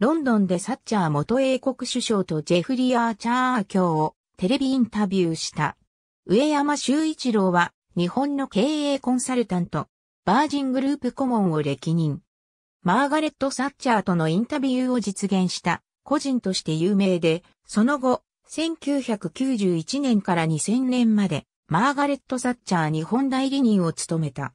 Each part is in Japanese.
ロンドンでサッチャー元英国首相とジェフリー・アーチャー卿をテレビインタビューした。上山修一郎は日本の経営コンサルタント、バージングループ顧問を歴任。マーガレット・サッチャーとのインタビューを実現した個人として有名で、その後、1991年から2000年までマーガレット・サッチャー日本代理人を務めた。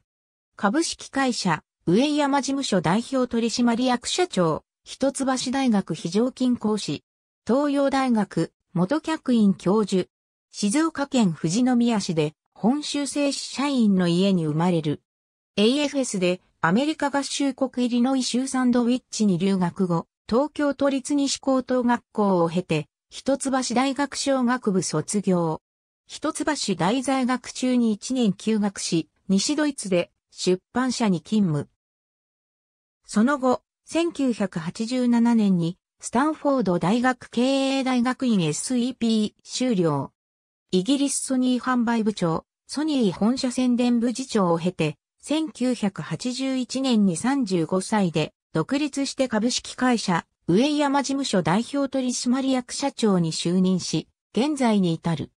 株式会社、上山事務所代表取締役社長、一橋大学非常勤講師、東洋大学元客員教授、静岡県富士宮市で本州製紙社員の家に生まれる。AFS でアメリカ合衆国イリノイ州サンドウィッチに留学後、東京都立西高等学校を経て、一橋大学商学部卒業。一橋大在学中に1年休学し、西ドイツで出版社に勤務。その後、1987年にスタンフォード大学経営大学院 SEP 修了。イギリスソニー販売部長、ソニー本社宣伝部次長を経て、1981年に35歳で独立して株式会社上山事務所代表取締役社長に就任し、現在に至る。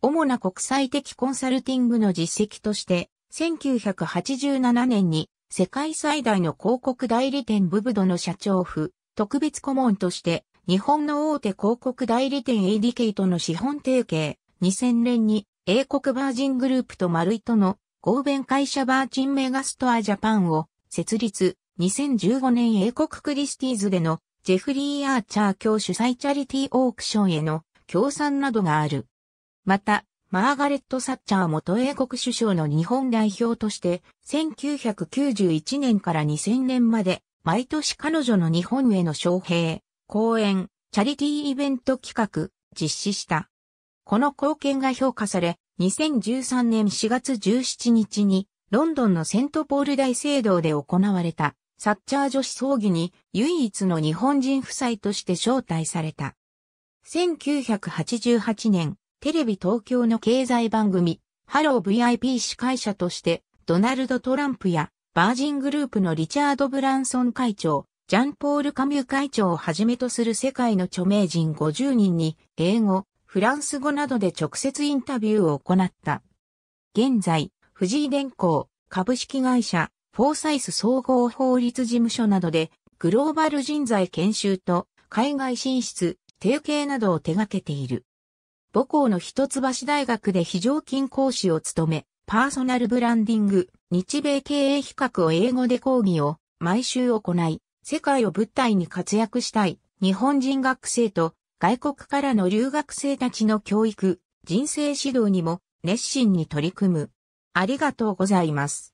主な国際的コンサルティングの実績として、1987年に世界最大の広告代理店ブブドの社長府、特別顧問として、日本の大手広告代理店エディケイトの資本提携、2000年に英国バージングループとマルイとの合弁会社バーチンメガストアジャパンを設立、2015年英国クリスティーズでのジェフリー・アーチャー教主催チャリティーオークションへの協賛などがある。また、マーガレット・サッチャー元英国首相の日本代表として、1991年から2000年まで、毎年彼女の日本への招聘、講演、チャリティーイベント企画、実施した。この貢献が評価され、2013年4月17日に、ロンドンのセントポール大聖堂で行われた、サッチャー女子葬儀に唯一の日本人夫妻として招待された。1988年、テレビ東京の経済番組、ハロー VIP 司会者として、ドナルド・トランプや、バージングループのリチャード・ブランソン会長、ジャンポール・カミュ会長をはじめとする世界の著名人50人に、英語、フランス語などで直接インタビューを行った。現在、藤井電工、株式会社、フォーサイス総合法律事務所などで、グローバル人材研修と海外進出、提携などを手掛けている。母校の一橋大学で非常勤講師を務め、パーソナルブランディング、日米経営比較を英語で講義を毎週行い、世界を舞台に活躍したい日本人学生と外国からの留学生たちの教育、人生指導にも熱心に取り組む。ありがとうございます。